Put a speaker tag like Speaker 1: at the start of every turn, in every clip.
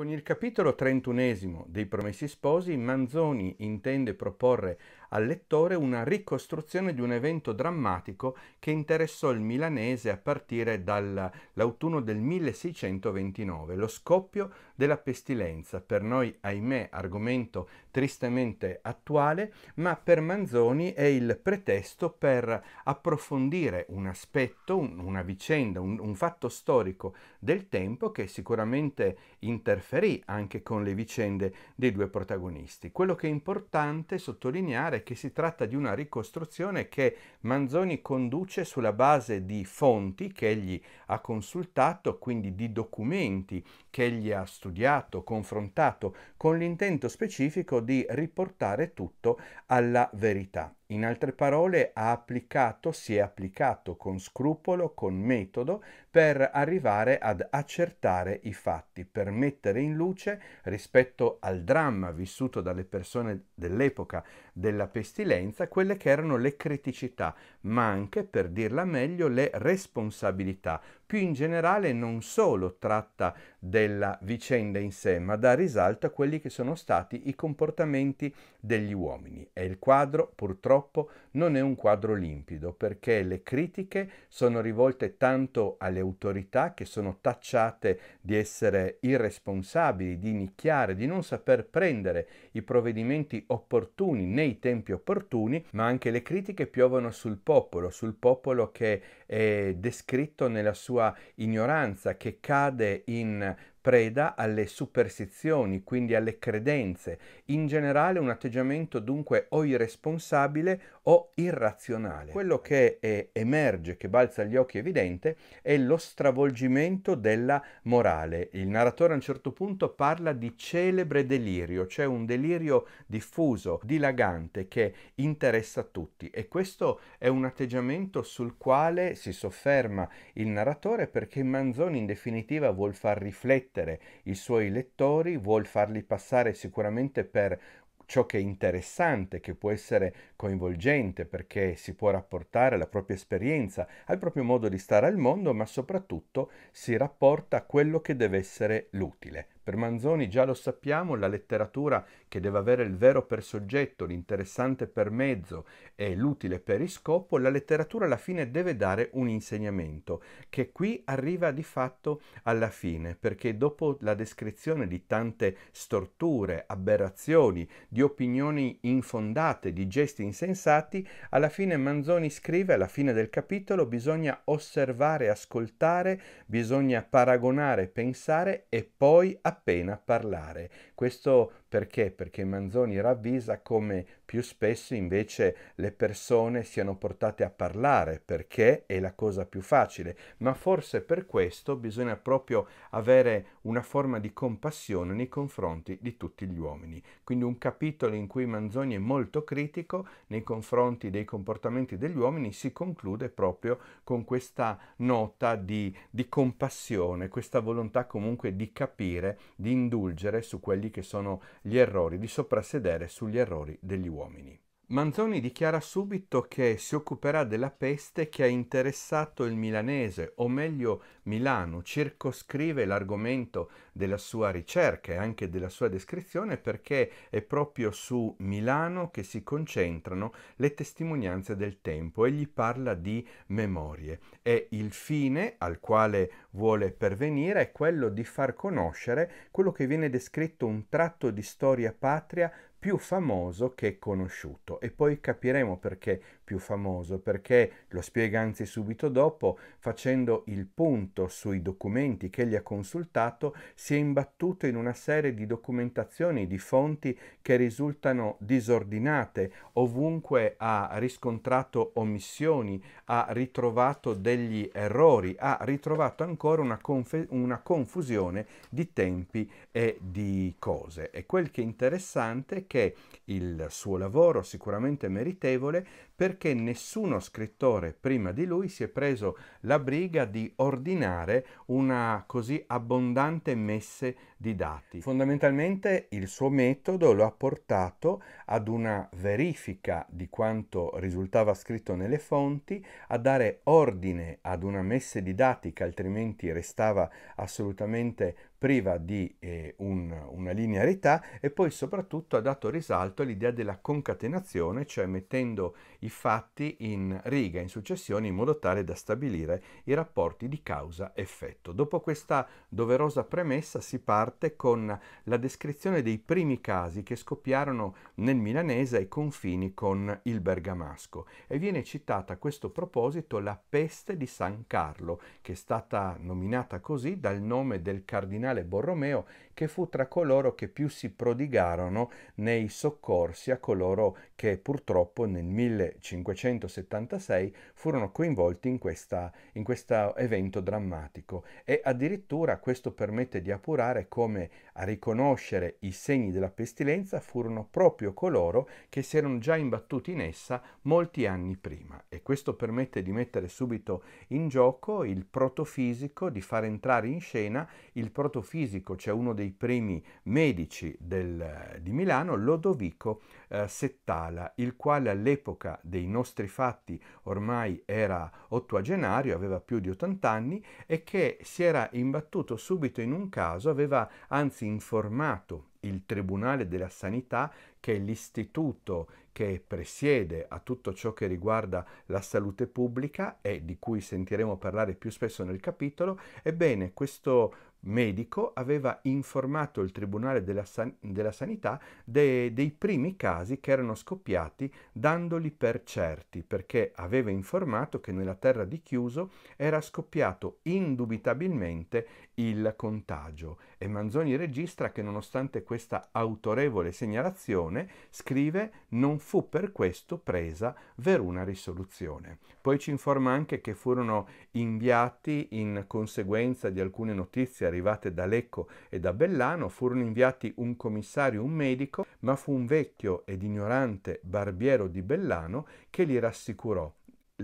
Speaker 1: Con il capitolo trentunesimo dei Promessi Sposi, Manzoni intende proporre al lettore una ricostruzione di un evento drammatico che interessò il milanese a partire dall'autunno del 1629, lo scoppio della pestilenza, per noi ahimè argomento tristemente attuale, ma per Manzoni è il pretesto per approfondire un aspetto, un, una vicenda, un, un fatto storico del tempo che sicuramente interferì anche con le vicende dei due protagonisti. Quello che è importante sottolineare che si tratta di una ricostruzione che Manzoni conduce sulla base di fonti che egli ha consultato, quindi di documenti che egli ha studiato, confrontato, con l'intento specifico di riportare tutto alla verità. In altre parole, ha applicato, si è applicato con scrupolo, con metodo, per arrivare ad accertare i fatti, per mettere in luce rispetto al dramma vissuto dalle persone dell'epoca della pestilenza quelle che erano le criticità, ma anche, per dirla meglio, le responsabilità, più in generale non solo tratta della vicenda in sé, ma dà risalto a quelli che sono stati i comportamenti degli uomini. E il quadro, purtroppo, non è un quadro limpido, perché le critiche sono rivolte tanto alle autorità che sono tacciate di essere irresponsabili, di nicchiare, di non saper prendere i provvedimenti opportuni nei tempi opportuni, ma anche le critiche piovono sul popolo, sul popolo che eh, descritto nella sua ignoranza, che cade in preda alle superstizioni, quindi alle credenze, in generale un atteggiamento dunque o irresponsabile o irrazionale. Quello che eh, emerge, che balza agli occhi evidente, è lo stravolgimento della morale. Il narratore a un certo punto parla di celebre delirio, cioè un delirio diffuso, dilagante, che interessa a tutti e questo è un atteggiamento sul quale si sofferma il narratore perché Manzoni in definitiva vuol far riflettere riflettere i suoi lettori, vuol farli passare sicuramente per ciò che è interessante, che può essere coinvolgente perché si può rapportare alla propria esperienza, al proprio modo di stare al mondo, ma soprattutto si rapporta a quello che deve essere l'utile per Manzoni già lo sappiamo, la letteratura che deve avere il vero per soggetto, l'interessante per mezzo e l'utile per il scopo, la letteratura alla fine deve dare un insegnamento, che qui arriva di fatto alla fine, perché dopo la descrizione di tante storture, aberrazioni, di opinioni infondate, di gesti insensati, alla fine Manzoni scrive, alla fine del capitolo, bisogna osservare, ascoltare, bisogna paragonare, pensare e poi apprendere appena parlare questo perché? Perché Manzoni ravvisa come più spesso invece le persone siano portate a parlare, perché è la cosa più facile, ma forse per questo bisogna proprio avere una forma di compassione nei confronti di tutti gli uomini. Quindi un capitolo in cui Manzoni è molto critico nei confronti dei comportamenti degli uomini si conclude proprio con questa nota di, di compassione, questa volontà comunque di capire, di indulgere su quelli che sono gli errori, di soprassedere sugli errori degli uomini. Manzoni dichiara subito che si occuperà della peste che ha interessato il milanese, o meglio Milano, circoscrive l'argomento della sua ricerca e anche della sua descrizione perché è proprio su Milano che si concentrano le testimonianze del tempo. Egli parla di memorie e il fine al quale vuole pervenire è quello di far conoscere quello che viene descritto un tratto di storia patria più famoso che conosciuto e poi capiremo perché più famoso, perché lo spiega anzi subito dopo facendo il punto sui documenti che gli ha consultato, si è imbattuto in una serie di documentazioni, di fonti che risultano disordinate, ovunque ha riscontrato omissioni, ha ritrovato degli errori, ha ritrovato ancora una, conf- una confusione di tempi e di cose. E quel che è interessante è perché il suo lavoro sicuramente meritevole perché nessuno scrittore prima di lui si è preso la briga di ordinare una così abbondante messe di dati. Fondamentalmente il suo metodo lo ha portato ad una verifica di quanto risultava scritto nelle fonti, a dare ordine ad una messe di dati che altrimenti restava assolutamente priva di eh, un, una linearità e poi soprattutto ha dato risalto all'idea della concatenazione, cioè mettendo i fatti in riga, in successione, in modo tale da stabilire i rapporti di causa-effetto. Dopo questa doverosa premessa si parte con la descrizione dei primi casi che scoppiarono nel milanese ai confini con il bergamasco e viene citata a questo proposito la peste di San Carlo, che è stata nominata così dal nome del cardinale Borromeo che fu tra coloro che più si prodigarono nei soccorsi a coloro che purtroppo nel 1576 furono coinvolti in, questa, in questo evento drammatico e addirittura questo permette di appurare come a riconoscere i segni della pestilenza furono proprio coloro che si erano già imbattuti in essa molti anni prima e questo permette di mettere subito in gioco il protofisico, di far entrare in scena il protofisico, cioè uno dei dei primi medici del, di Milano, Lodovico eh, Settala, il quale all'epoca dei nostri fatti ormai era ottuagenario, aveva più di 80 anni e che si era imbattuto subito in un caso, aveva anzi informato il Tribunale della Sanità, che è l'istituto che presiede a tutto ciò che riguarda la salute pubblica e di cui sentiremo parlare più spesso nel capitolo, ebbene questo medico aveva informato il Tribunale della, San- della Sanità de- dei primi casi che erano scoppiati dandoli per certi, perché aveva informato che nella terra di Chiuso era scoppiato indubitabilmente il contagio e Manzoni registra che nonostante questa autorevole segnalazione, scrive non fu per questo presa veruna risoluzione. Poi ci informa anche che furono inviati in conseguenza di alcune notizie arrivate da Lecco e da Bellano, furono inviati un commissario, un medico, ma fu un vecchio ed ignorante barbiero di Bellano che li rassicurò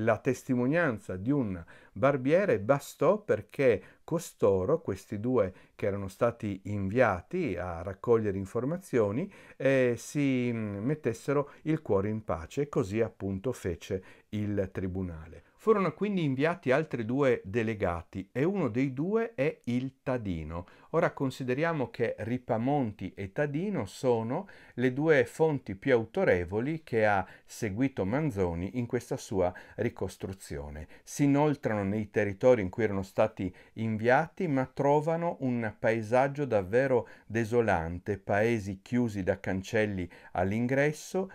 Speaker 1: la testimonianza di un barbiere bastò perché costoro, questi due che erano stati inviati a raccogliere informazioni, eh, si mm, mettessero il cuore in pace e così appunto fece il tribunale. Furono quindi inviati altri due delegati e uno dei due è il Tadino. Ora consideriamo che Ripamonti e Tadino sono le due fonti più autorevoli che ha seguito Manzoni in questa sua ricostruzione. Si inoltrano nei territori in cui erano stati inviati, ma trovano un paesaggio davvero desolante, paesi chiusi da cancelli all'ingresso,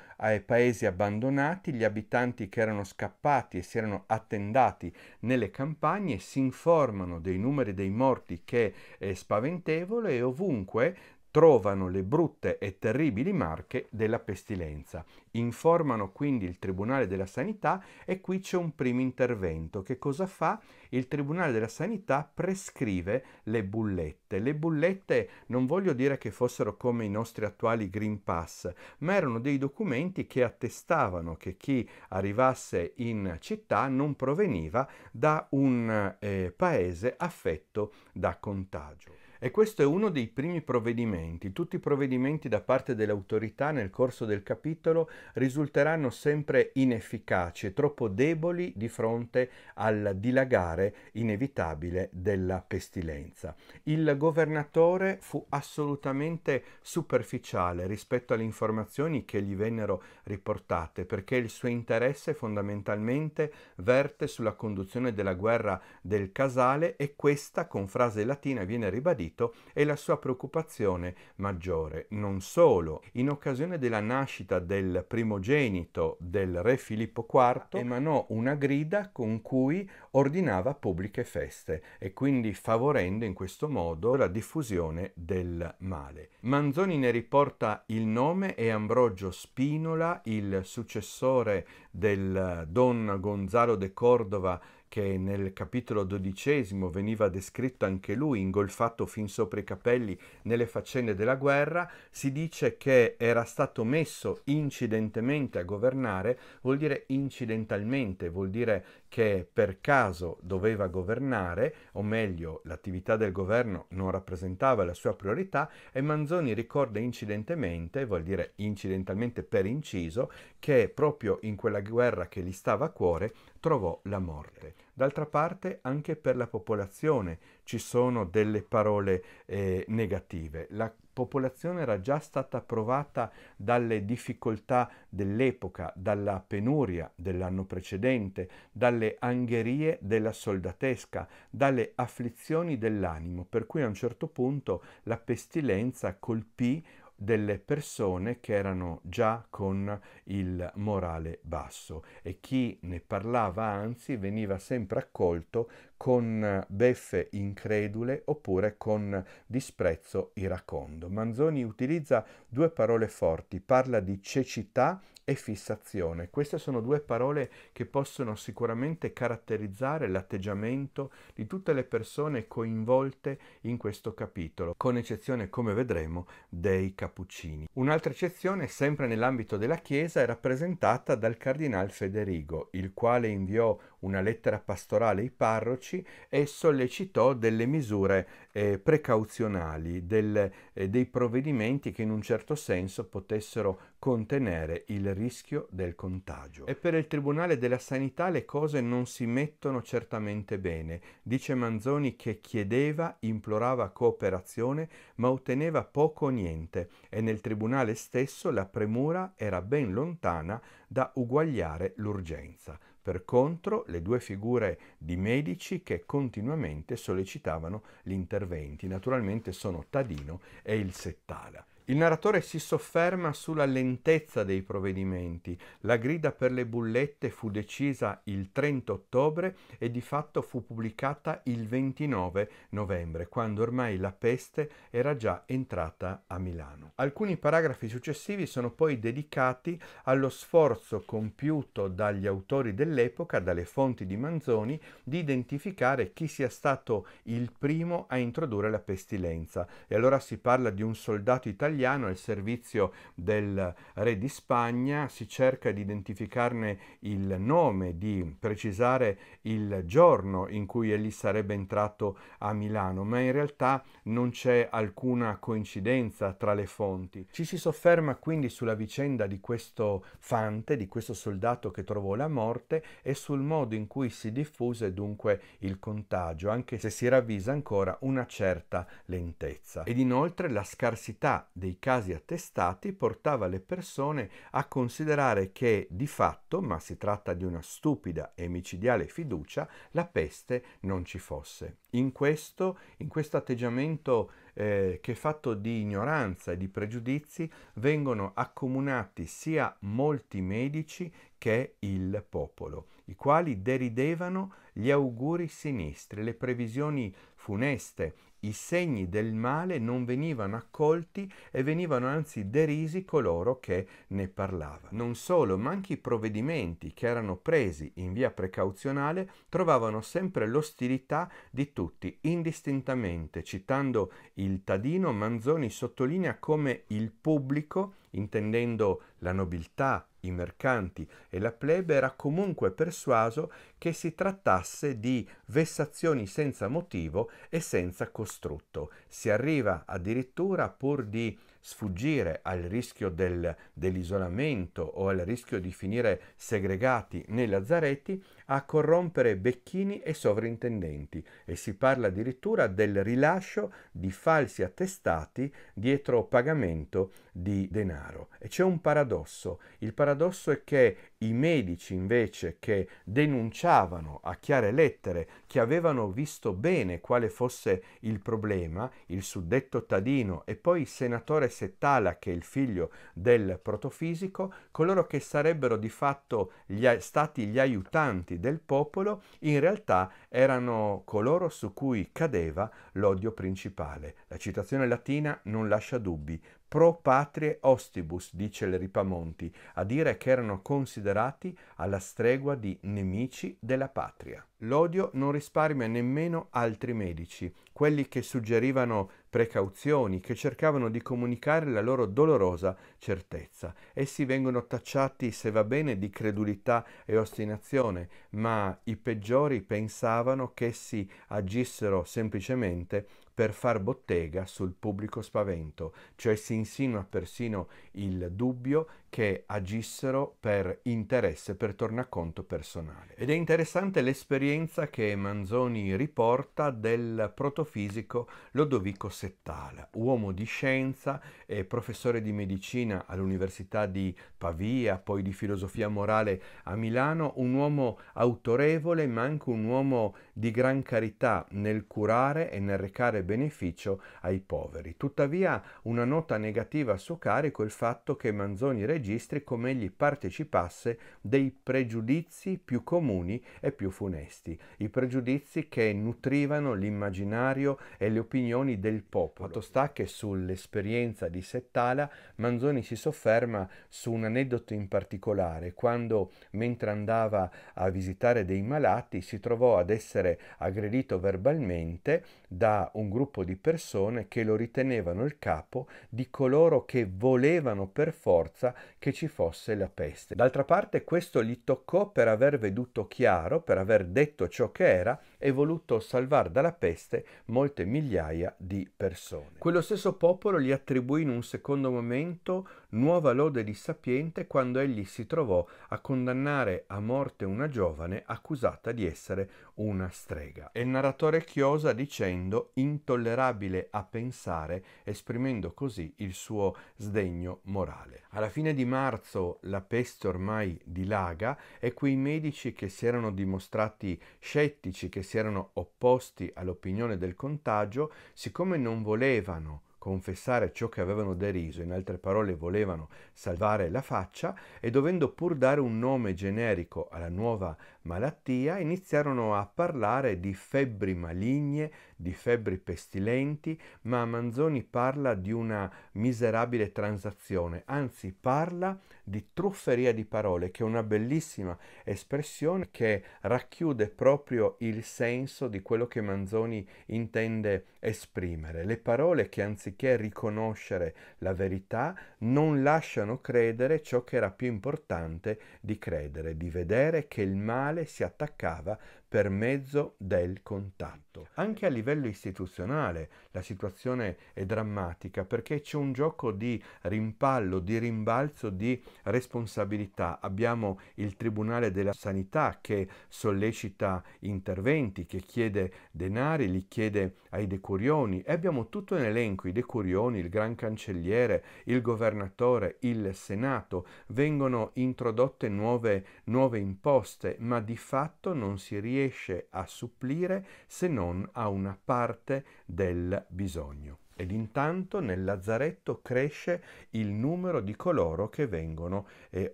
Speaker 1: paesi abbandonati, gli abitanti che erano scappati e si erano attendati nelle campagne si informano dei numeri dei morti che eh, spaventano spaventevole e ovunque trovano le brutte e terribili marche della pestilenza. Informano quindi il Tribunale della Sanità e qui c'è un primo intervento. Che cosa fa? Il Tribunale della Sanità prescrive le bullette. Le bullette non voglio dire che fossero come i nostri attuali Green Pass, ma erano dei documenti che attestavano che chi arrivasse in città non proveniva da un eh, paese affetto da contagio. E questo è uno dei primi provvedimenti. Tutti i provvedimenti da parte delle autorità nel corso del capitolo risulteranno sempre inefficaci e troppo deboli di fronte al dilagare inevitabile della pestilenza. Il governatore fu assolutamente superficiale rispetto alle informazioni che gli vennero riportate perché il suo interesse fondamentalmente verte sulla conduzione della guerra del Casale e questa con frase latina viene ribadita marito e la sua preoccupazione maggiore, non solo in occasione della nascita del primogenito del re Filippo IV, ecco. emanò una grida con cui ordinava pubbliche feste e quindi favorendo in questo modo la diffusione del male. Manzoni ne riporta il nome e Ambrogio Spinola, il successore del don Gonzalo de Cordova, che nel capitolo dodicesimo veniva descritto anche lui ingolfato fin sopra i capelli nelle faccende della guerra, si dice che era stato messo incidentemente a governare, vuol dire incidentalmente, vuol dire che per caso doveva governare, o meglio l'attività del governo non rappresentava la sua priorità, e Manzoni ricorda incidentemente, vuol dire incidentalmente per inciso, che proprio in quella guerra che gli stava a cuore trovò la morte. D'altra parte anche per la popolazione ci sono delle parole eh, negative. La popolazione era già stata provata dalle difficoltà dell'epoca, dalla penuria dell'anno precedente, dalle angherie della soldatesca, dalle afflizioni dell'animo, per cui a un certo punto la pestilenza colpì delle persone che erano già con il morale basso e chi ne parlava anzi veniva sempre accolto con beffe incredule oppure con disprezzo iracondo. Manzoni utilizza due parole forti, parla di cecità e fissazione. Queste sono due parole che possono sicuramente caratterizzare l'atteggiamento di tutte le persone coinvolte in questo capitolo, con eccezione, come vedremo, dei capi Cappuccini. Un'altra eccezione, sempre nell'ambito della Chiesa, è rappresentata dal cardinale Federigo, il quale inviò una lettera pastorale ai parroci e sollecitò delle misure eh, precauzionali, del, eh, dei provvedimenti che in un certo senso potessero contenere il rischio del contagio. E per il Tribunale della Sanità le cose non si mettono certamente bene. Dice Manzoni che chiedeva, implorava cooperazione, ma otteneva poco o niente e nel Tribunale stesso la premura era ben lontana da uguagliare l'urgenza. Per contro, le due figure di medici che continuamente sollecitavano gli interventi, naturalmente sono Tadino e il Settala. Il narratore si sofferma sulla lentezza dei provvedimenti. La grida per le bullette fu decisa il 30 ottobre e di fatto fu pubblicata il 29 novembre, quando ormai la peste era già entrata a Milano. Alcuni paragrafi successivi sono poi dedicati allo sforzo compiuto dagli autori dell'epoca, dalle fonti di Manzoni, di identificare chi sia stato il primo a introdurre la pestilenza. E allora si parla di un soldato italiano italiano al servizio del re di Spagna, si cerca di identificarne il nome, di precisare il giorno in cui egli sarebbe entrato a Milano, ma in realtà non c'è alcuna coincidenza tra le fonti. Ci si sofferma quindi sulla vicenda di questo fante, di questo soldato che trovò la morte e sul modo in cui si diffuse dunque il contagio, anche se si ravvisa ancora una certa lentezza. Ed inoltre la scarsità dei casi attestati portava le persone a considerare che di fatto, ma si tratta di una stupida e micidiale fiducia, la peste non ci fosse. In questo, in questo atteggiamento eh, che è fatto di ignoranza e di pregiudizi, vengono accomunati sia molti medici che il popolo, i quali deridevano gli auguri sinistri, le previsioni funeste, i segni del male non venivano accolti e venivano anzi derisi coloro che ne parlavano. Non solo, ma anche i provvedimenti che erano presi in via precauzionale trovavano sempre l'ostilità di tutti, indistintamente. Citando il Tadino, Manzoni sottolinea come il pubblico intendendo la nobiltà, i mercanti e la plebe, era comunque persuaso che si trattasse di vessazioni senza motivo e senza costrutto. Si arriva addirittura pur di sfuggire al rischio del, dell'isolamento o al rischio di finire segregati nei lazzaretti a corrompere becchini e sovrintendenti e si parla addirittura del rilascio di falsi attestati dietro pagamento di denaro. E c'è un paradosso. Il paradosso è che i medici invece che denunciavano a chiare lettere, che avevano visto bene quale fosse il problema, il suddetto Tadino e poi il senatore Settala, che è il figlio del protofisico, coloro che sarebbero di fatto gli, stati gli aiutanti del popolo, in realtà erano coloro su cui cadeva l'odio principale. La citazione latina non lascia dubbi, pro patrie ostibus, dice il Ripamonti, a dire che erano considerati alla stregua di nemici della patria. L'odio non risparmia nemmeno altri medici, quelli che suggerivano precauzioni, che cercavano di comunicare la loro dolorosa certezza. Essi vengono tacciati, se va bene, di credulità e ostinazione, ma i peggiori pensavano che essi agissero semplicemente per far bottega sul pubblico spavento, cioè si insinua persino il dubbio che agissero per interesse, per tornaconto personale. Ed è interessante l'esperienza che Manzoni riporta del protofisico Lodovico Settala, uomo di scienza e professore di medicina all'Università di Pavia, poi di filosofia morale a Milano, un uomo autorevole ma anche un uomo di gran carità nel curare e nel recare beneficio ai poveri. Tuttavia una nota negativa a suo carico è il fatto che Manzoni registri come egli partecipasse dei pregiudizi più comuni e più funesti, i pregiudizi che nutrivano l'immaginario e le opinioni del popolo. Fatto sta che sull'esperienza di Settala Manzoni si sofferma su un aneddoto in particolare, quando mentre andava a visitare dei malati si trovò ad essere aggredito verbalmente da un gruppo di persone che lo ritenevano il capo di coloro che volevano per forza che ci fosse la peste. D'altra parte questo gli toccò per aver veduto chiaro, per aver detto ciò che era, e voluto salvare dalla peste molte migliaia di persone. Quello stesso popolo gli attribuì in un secondo momento nuova lode di sapiente quando egli si trovò a condannare a morte una giovane accusata di essere una strega. E il narratore chiosa dicendo intollerabile a pensare, esprimendo così il suo sdegno morale. Alla fine di marzo la peste ormai dilaga e quei medici che si erano dimostrati scettici, che si si erano opposti all'opinione del contagio, siccome non volevano confessare ciò che avevano deriso, in altre parole volevano salvare la faccia, e dovendo pur dare un nome generico alla nuova malattia, iniziarono a parlare di febbri maligne, di febbri pestilenti, ma Manzoni parla di una miserabile transazione, anzi parla di trufferia di parole, che è una bellissima espressione che racchiude proprio il senso di quello che Manzoni intende esprimere. Le parole che anziché riconoscere la verità non lasciano credere ciò che era più importante di credere, di vedere che il male quale si attaccava per mezzo del contatto. Anche a livello istituzionale la situazione è drammatica perché c'è un gioco di rimpallo, di rimbalzo, di responsabilità. Abbiamo il Tribunale della Sanità che sollecita interventi, che chiede denari, li chiede ai decurioni e abbiamo tutto un elenco, i decurioni, il Gran Cancelliere, il Governatore, il Senato. Vengono introdotte nuove, nuove imposte, ma di fatto non si riesce riesce a supplire se non a una parte del bisogno. Ed intanto nel lazzaretto cresce il numero di coloro che vengono eh,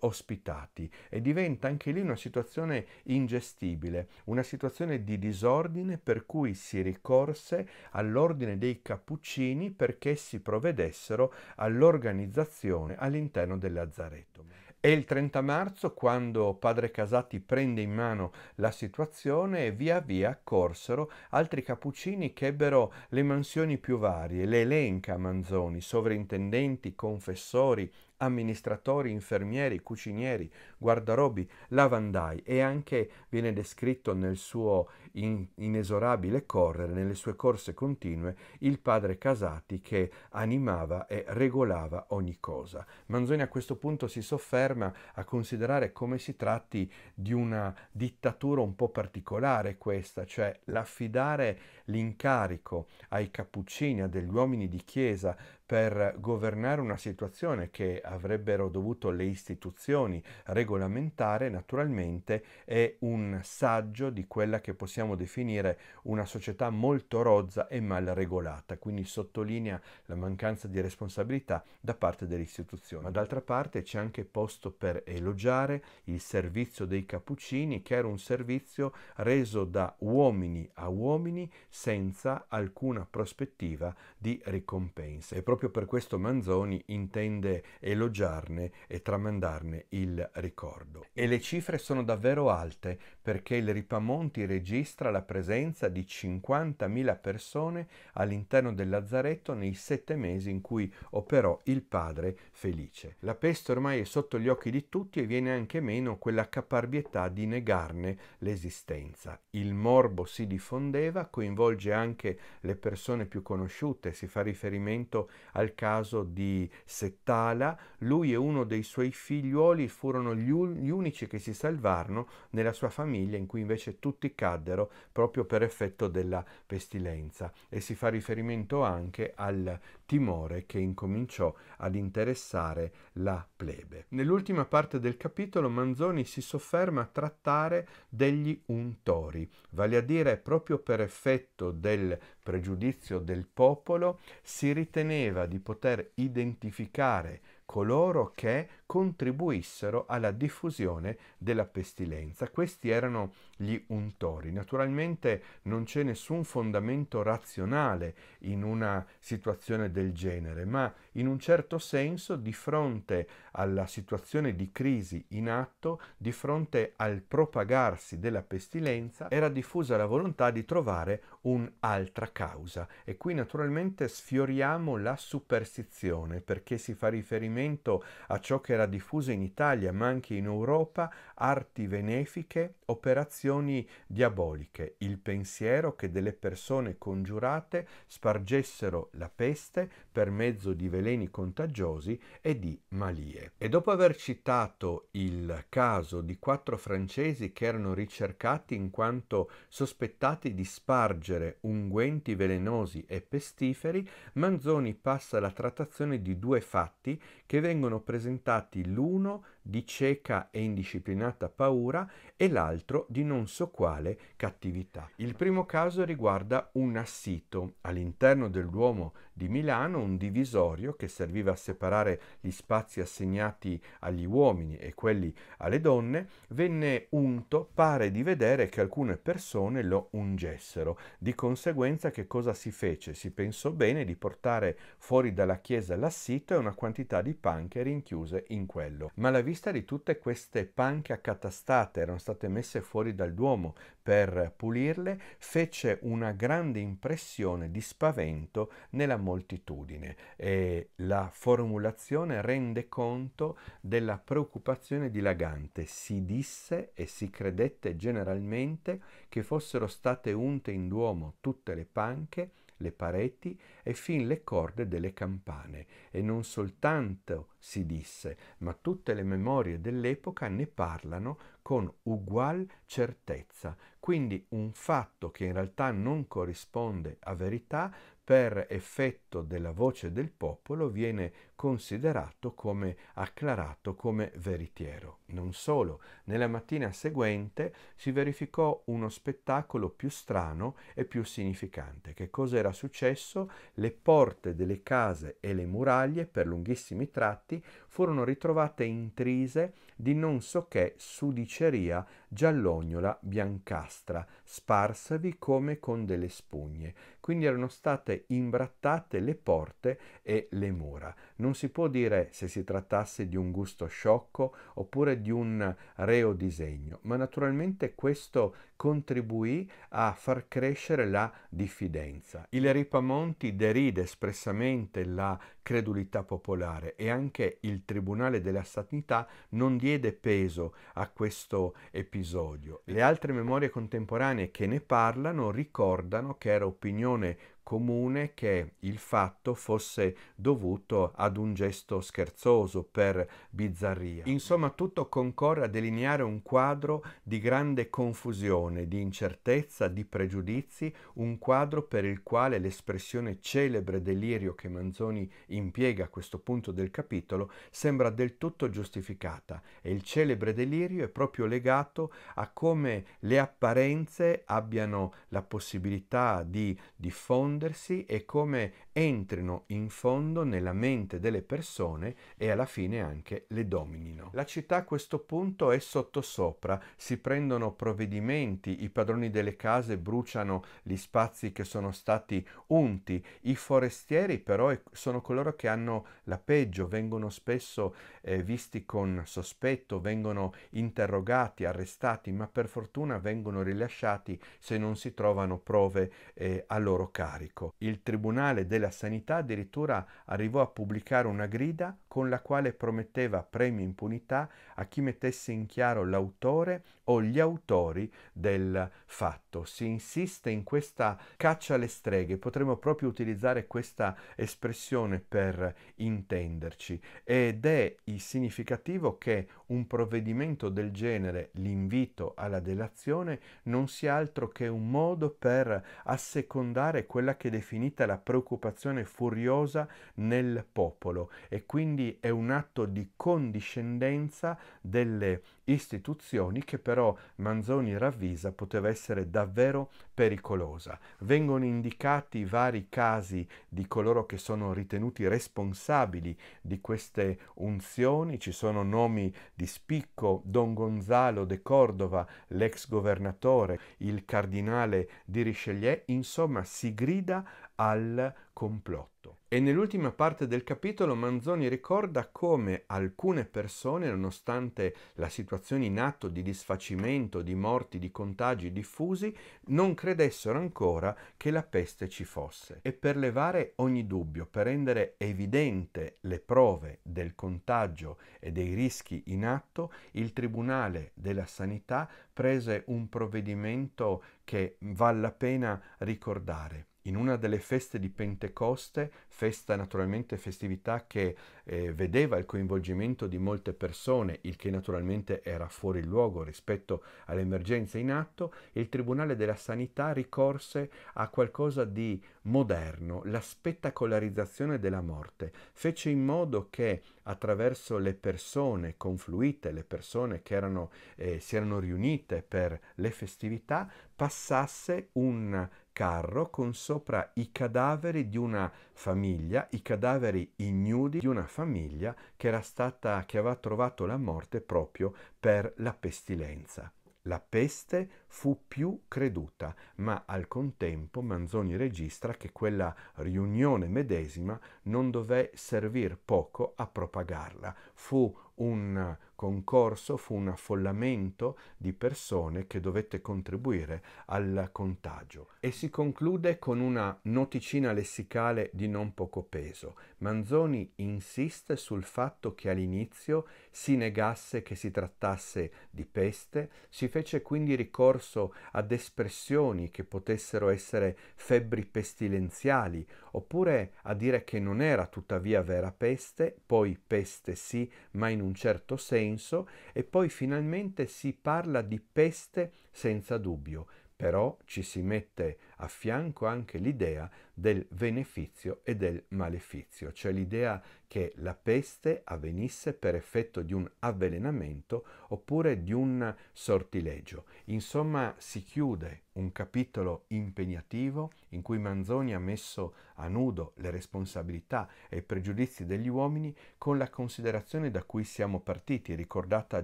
Speaker 1: ospitati e diventa anche lì una situazione ingestibile, una situazione di disordine per cui si ricorse all'ordine dei cappuccini perché si provvedessero all'organizzazione all'interno del lazzaretto. È il 30 marzo quando padre Casati prende in mano la situazione e via via accorsero altri cappuccini che ebbero le mansioni più varie, le elenca Manzoni, sovrintendenti, confessori, amministratori, infermieri, cucinieri, guardarobi, lavandai e anche viene descritto nel suo in- inesorabile correre, nelle sue corse continue, il padre Casati che animava e regolava ogni cosa. Manzoni a questo punto si sofferma a considerare come si tratti di una dittatura un po' particolare questa, cioè l'affidare l'incarico ai cappuccini, a degli uomini di chiesa, per governare una situazione che avrebbero dovuto le istituzioni regolamentare, naturalmente è un saggio di quella che possiamo definire una società molto rozza e mal regolata, quindi sottolinea la mancanza di responsabilità da parte delle istituzioni. Ma d'altra parte c'è anche posto per elogiare il servizio dei cappuccini, che era un servizio reso da uomini a uomini senza alcuna prospettiva di ricompensa. E proprio per questo Manzoni intende elogiarne e tramandarne il ricordo. E le cifre sono davvero alte perché il Ripamonti registra la presenza di 50.000 persone all'interno del lazzaretto nei sette mesi in cui operò il padre felice. La peste ormai è sotto gli occhi di tutti e viene anche meno quella caparbietà di negarne l'esistenza. Il morbo si diffondeva, coinvolge anche le persone più conosciute, si fa riferimento al caso di Settala, lui e uno dei suoi figliuoli furono gli, gli unici che si salvarono nella sua famiglia in cui invece tutti caddero proprio per effetto della pestilenza e si fa riferimento anche al timore che incominciò ad interessare la plebe. Nell'ultima parte del capitolo Manzoni si sofferma a trattare degli untori, vale a dire proprio per effetto del pregiudizio del popolo si riteneva di poter identificare coloro che contribuissero alla diffusione della pestilenza. Questi erano gli untori. Naturalmente non c'è nessun fondamento razionale in una situazione del genere, ma in un certo senso di fronte alla situazione di crisi in atto, di fronte al propagarsi della pestilenza, era diffusa la volontà di trovare un'altra causa e qui naturalmente sfioriamo la superstizione perché si fa riferimento a ciò che era diffuso in Italia ma anche in Europa, arti benefiche, operazioni diaboliche, il pensiero che delle persone congiurate spargessero la peste per mezzo di veleni veleni contagiosi e di malie. E dopo aver citato il caso di quattro francesi che erano ricercati in quanto sospettati di spargere unguenti velenosi e pestiferi, Manzoni passa alla trattazione di due fatti che vengono presentati l'uno di cieca e indisciplinata paura e l'altro di non so quale cattività. Il primo caso riguarda un assito all'interno del Duomo di Milano, un divisorio che serviva a separare gli spazi assegnati agli uomini e quelli alle donne, venne unto, pare di vedere che alcune persone lo ungessero. Di conseguenza che cosa si fece? Si pensò bene di portare fuori dalla chiesa l'assito e una quantità di panche rinchiuse in quello. Ma la vista vista di tutte queste panche accatastate, erano state messe fuori dal Duomo per pulirle, fece una grande impressione di spavento nella moltitudine e la formulazione rende conto della preoccupazione dilagante. Si disse e si credette generalmente che fossero state unte in Duomo tutte le panche le pareti e fin le corde delle campane e non soltanto si disse, ma tutte le memorie dell'epoca ne parlano con ugual certezza. Quindi un fatto che in realtà non corrisponde a verità per effetto della voce del popolo viene considerato come acclarato come veritiero. Non solo, nella mattina seguente si verificò uno spettacolo più strano e più significante. Che cosa era successo? Le porte delle case e le muraglie, per lunghissimi tratti, furono ritrovate intrise di non so che sudiceria giallognola biancastra, sparsavi come con delle spugne. Quindi erano state imbrattate le porte e le mura. Non non si può dire se si trattasse di un gusto sciocco oppure di un reo disegno, ma naturalmente questo contribuì a far crescere la diffidenza. Il Ripamonti deride espressamente la credulità popolare e anche il Tribunale della Sanità non diede peso a questo episodio. Le altre memorie contemporanee che ne parlano ricordano che era opinione comune che il fatto fosse dovuto ad un gesto scherzoso per bizzarria. Insomma, tutto concorre a delineare un quadro di grande confusione confusione, di incertezza, di pregiudizi, un quadro per il quale l'espressione celebre delirio che Manzoni impiega a questo punto del capitolo sembra del tutto giustificata e il celebre delirio è proprio legato a come le apparenze abbiano la possibilità di diffondersi e come entrino in fondo nella mente delle persone e alla fine anche le dominino. La città a questo punto è sottosopra, si prendono provvedimenti dipendenti, i padroni delle case bruciano gli spazi che sono stati unti, i forestieri però sono coloro che hanno la peggio, vengono spesso eh, visti con sospetto, vengono interrogati, arrestati, ma per fortuna vengono rilasciati se non si trovano prove eh, a loro carico. Il Tribunale della Sanità addirittura arrivò a pubblicare una grida con la quale prometteva premi impunità a chi mettesse in chiaro l'autore o gli autori del del fatto. Si insiste in questa caccia alle streghe, potremmo proprio utilizzare questa espressione per intenderci ed è il significativo che un provvedimento del genere, l'invito alla delazione, non sia altro che un modo per assecondare quella che è definita la preoccupazione furiosa nel popolo e quindi è un atto di condiscendenza delle istituzioni che però Manzoni ravvisa poteva essere davvero pericolosa. Vengono indicati vari casi di coloro che sono ritenuti responsabili di queste unzioni, ci sono nomi di spicco, Don Gonzalo de Cordova, l'ex governatore, il cardinale di Richelieu, insomma si grida al complotto. E nell'ultima parte del capitolo Manzoni ricorda come alcune persone, nonostante la situazione in atto di disfacimento, di morti, di contagi diffusi, non credessero ancora che la peste ci fosse. E per levare ogni dubbio, per rendere evidente le prove del contagio e dei rischi in atto, il Tribunale della Sanità prese un provvedimento che vale la pena ricordare in una delle feste di Pentecoste, festa naturalmente festività che eh, vedeva il coinvolgimento di molte persone, il che naturalmente era fuori luogo rispetto all'emergenza in atto, il Tribunale della Sanità ricorse a qualcosa di moderno, la spettacolarizzazione della morte. Fece in modo che attraverso le persone confluite, le persone che erano, eh, si erano riunite per le festività, passasse un carro con sopra i cadaveri di una famiglia, i cadaveri ignudi di una famiglia che era stata che aveva trovato la morte proprio per la pestilenza. La peste fu più creduta, ma al contempo Manzoni registra che quella riunione medesima non dové servir poco a propagarla. Fu un concorso, fu un affollamento di persone che dovette contribuire al contagio. E si conclude con una noticina lessicale di non poco peso. Manzoni insiste sul fatto che all'inizio si negasse che si trattasse di peste, si fece quindi ricorso ad espressioni che potessero essere febbri pestilenziali, oppure a dire che non non era tuttavia vera peste, poi peste sì, ma in un certo senso, e poi finalmente si parla di peste senza dubbio, però ci si mette a fianco anche l'idea del beneficio e del malefizio, cioè l'idea che la peste avvenisse per effetto di un avvelenamento oppure di un sortilegio. Insomma, si chiude un capitolo impegnativo in cui Manzoni ha messo a nudo le responsabilità e i pregiudizi degli uomini con la considerazione da cui siamo partiti, ricordata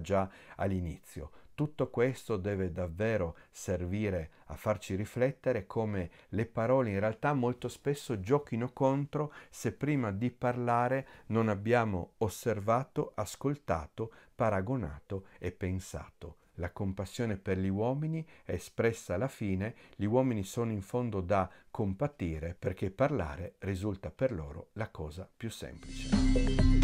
Speaker 1: già all'inizio tutto questo deve davvero servire a farci riflettere come le parole in realtà molto spesso giochino contro se prima di parlare non abbiamo osservato, ascoltato, paragonato e pensato. La compassione per gli uomini è espressa alla fine, gli uomini sono in fondo da compatire perché parlare risulta per loro la cosa più semplice.